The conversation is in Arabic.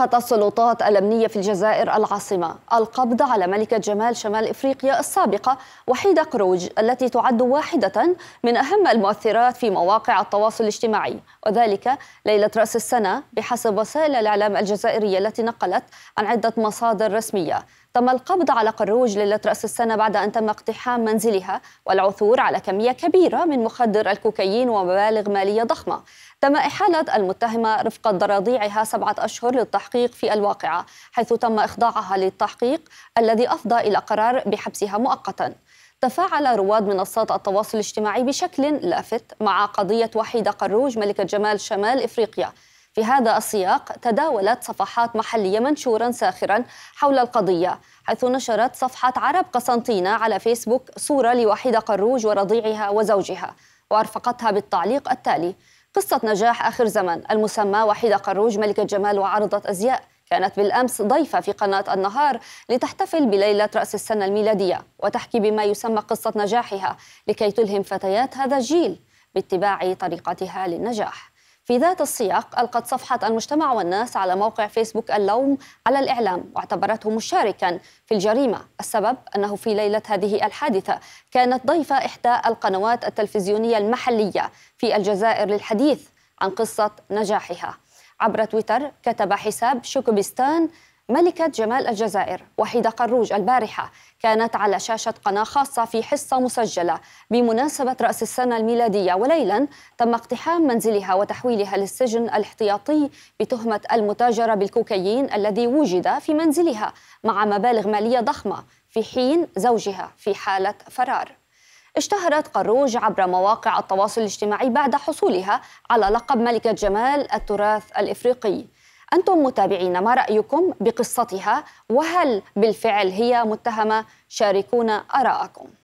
أطلقت السلطات الأمنية في الجزائر العاصمة القبض على ملكة جمال شمال إفريقيا السابقة وحيدة قروج التي تعد واحدة من أهم المؤثرات في مواقع التواصل الاجتماعي وذلك ليلة رأس السنة بحسب وسائل الإعلام الجزائرية التي نقلت عن عدة مصادر رسمية تم القبض على قروج ليلة رأس السنة بعد أن تم اقتحام منزلها والعثور على كمية كبيرة من مخدر الكوكايين ومبالغ مالية ضخمة تم إحالة المتهمة رفقة ضراضيعها سبعة أشهر للتحقيق في الواقعة حيث تم إخضاعها للتحقيق الذي أفضى إلى قرار بحبسها مؤقتا تفاعل رواد منصات التواصل الاجتماعي بشكل لافت مع قضية وحيدة قروج ملكة جمال شمال إفريقيا في هذا السياق تداولت صفحات محلية منشورا ساخرا حول القضية حيث نشرت صفحة عرب قسنطينة على فيسبوك صورة لوحيدة قروج ورضيعها وزوجها وأرفقتها بالتعليق التالي قصة نجاح آخر زمن المسمى وحيدة قروج ملكة جمال وعارضة أزياء كانت بالأمس ضيفة في قناة النهار لتحتفل بليلة رأس السنة الميلادية وتحكي بما يسمى قصة نجاحها لكي تلهم فتيات هذا الجيل باتباع طريقتها للنجاح في ذات السياق ألقت صفحة المجتمع والناس على موقع فيسبوك اللوم على الإعلام واعتبرته مشاركا في الجريمة السبب أنه في ليلة هذه الحادثة كانت ضيفة إحدى القنوات التلفزيونية المحلية في الجزائر للحديث عن قصة نجاحها عبر تويتر كتب حساب شوكوبستان ملكة جمال الجزائر وحيدة قروج البارحة كانت على شاشة قناة خاصة في حصة مسجلة بمناسبة رأس السنة الميلادية وليلا تم اقتحام منزلها وتحويلها للسجن الاحتياطي بتهمة المتاجرة بالكوكايين الذي وجد في منزلها مع مبالغ مالية ضخمة في حين زوجها في حالة فرار اشتهرت قروج عبر مواقع التواصل الاجتماعي بعد حصولها على لقب ملكة جمال التراث الإفريقي أنتم متابعين ما رأيكم بقصتها وهل بالفعل هي متهمة شاركونا آراءكم